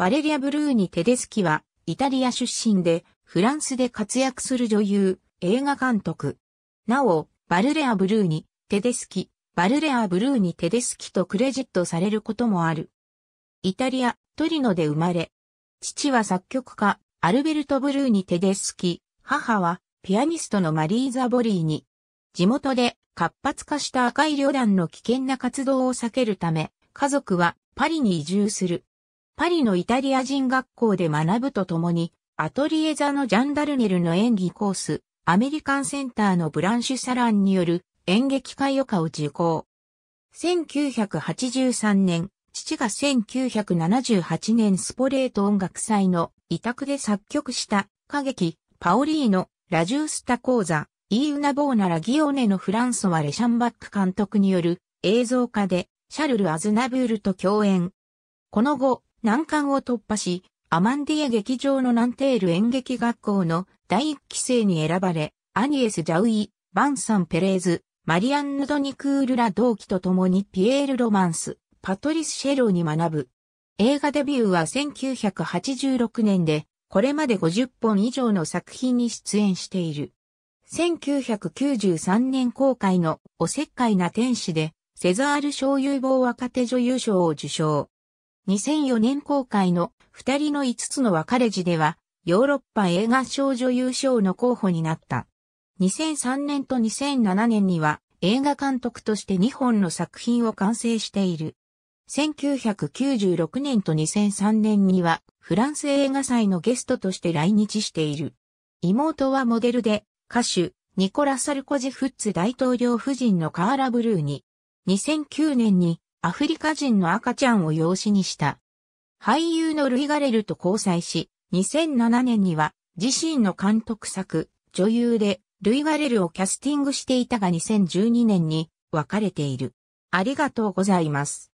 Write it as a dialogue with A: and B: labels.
A: バレリア・ブルーニ・テデスキは、イタリア出身で、フランスで活躍する女優、映画監督。なお、バルレア・ブルーニ・テデスキ、バルレア・ブルーニ・テデスキとクレジットされることもある。イタリア、トリノで生まれ。父は作曲家、アルベルト・ブルーニ・テデスキ、母は、ピアニストのマリーザ・ボリーニ。地元で活発化した赤い旅団の危険な活動を避けるため、家族はパリに移住する。パリのイタリア人学校で学ぶとともに、アトリエ座のジャンダルネルの演技コース、アメリカンセンターのブランシュサランによる演劇会予科を受講。1983年、父が1978年スポレート音楽祭の委託で作曲した歌劇、パオリーノ、ラジュースタ講座、イーウナボーナラギオネのフランソワ・レシャンバック監督による映像化で、シャルル・アズナブールと共演。この後、難関を突破し、アマンディエ劇場のナンテール演劇学校の第一期生に選ばれ、アニエス・ジャウイ、バンサン・ペレーズ、マリアンヌ・ドニクールら同期と共にピエール・ロマンス、パトリス・シェローに学ぶ。映画デビューは1986年で、これまで50本以上の作品に出演している。1993年公開のおせっかいな天使で、セザール小ボー若手女優賞を受賞。2004年公開の二人の5つの別れ時では、ヨーロッパ映画賞女優賞の候補になった。2003年と2007年には映画監督として2本の作品を完成している。1996年と2003年にはフランス映画祭のゲストとして来日している。妹はモデルで歌手ニコラ・サルコジ・フッツ大統領夫人のカーラ・ブルーに2009年にアフリカ人の赤ちゃんを養子にした。俳優のルイ・ガレルと交際し、2007年には自身の監督作、女優でルイ・ガレルをキャスティングしていたが2012年に別れている。ありがとうございます。